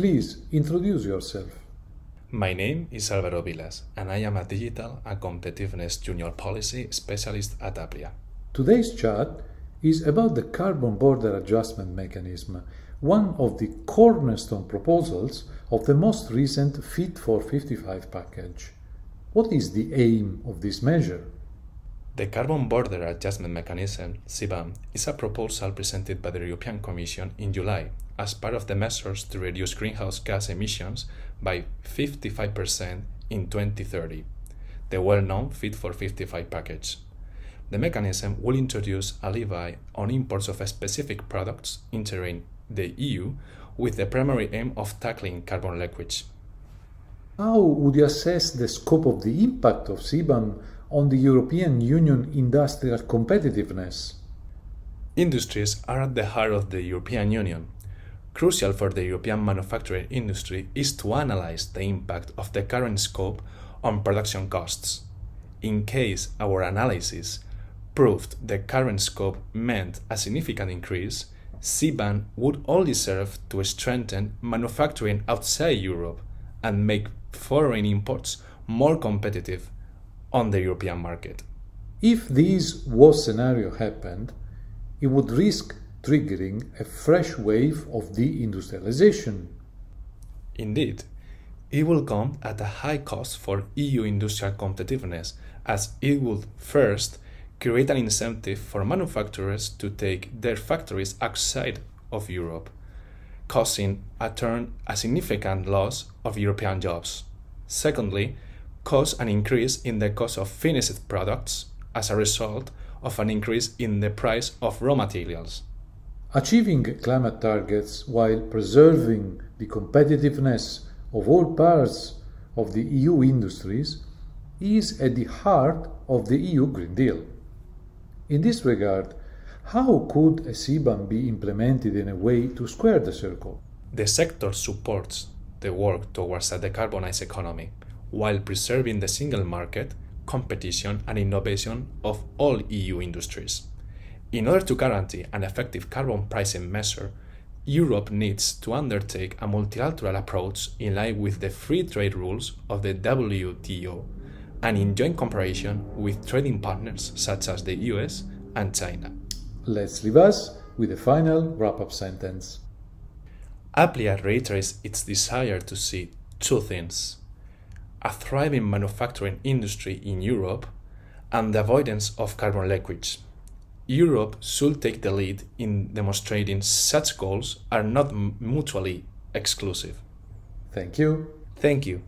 Please introduce yourself. My name is Alvaro Vilas, and I am a Digital and Competitiveness Junior Policy Specialist at Apria. Today's chat is about the Carbon Border Adjustment Mechanism, one of the cornerstone proposals of the most recent Fit for 55 package. What is the aim of this measure? The Carbon Border Adjustment Mechanism, CBAM, is a proposal presented by the European Commission in July as part of the measures to reduce greenhouse gas emissions by 55% in 2030, the well known Fit for 55 package. The mechanism will introduce a levy on imports of specific products entering the EU with the primary aim of tackling carbon leakage. How would you assess the scope of the impact of CBAM on the European Union industrial competitiveness. Industries are at the heart of the European Union. Crucial for the European manufacturing industry is to analyze the impact of the current scope on production costs. In case our analysis proved the current scope meant a significant increase, CBAN would only serve to strengthen manufacturing outside Europe and make foreign imports more competitive on the European market. If this worst scenario happened, it would risk triggering a fresh wave of deindustrialization. Indeed, it will come at a high cost for EU industrial competitiveness, as it would first create an incentive for manufacturers to take their factories outside of Europe, causing a turn a significant loss of European jobs. Secondly, cause an increase in the cost of finished products as a result of an increase in the price of raw materials. Achieving climate targets while preserving the competitiveness of all parts of the EU industries is at the heart of the EU Green Deal. In this regard, how could a CBAM be implemented in a way to square the circle? The sector supports the work towards a decarbonized economy while preserving the single market, competition, and innovation of all EU industries. In order to guarantee an effective carbon pricing measure, Europe needs to undertake a multilateral approach in line with the free trade rules of the WTO and in joint cooperation with trading partners such as the US and China. Let's leave us with a final wrap up sentence. Aplia reiterates its desire to see two things a thriving manufacturing industry in Europe, and the avoidance of carbon leakage. Europe should take the lead in demonstrating such goals are not mutually exclusive. Thank you. Thank you.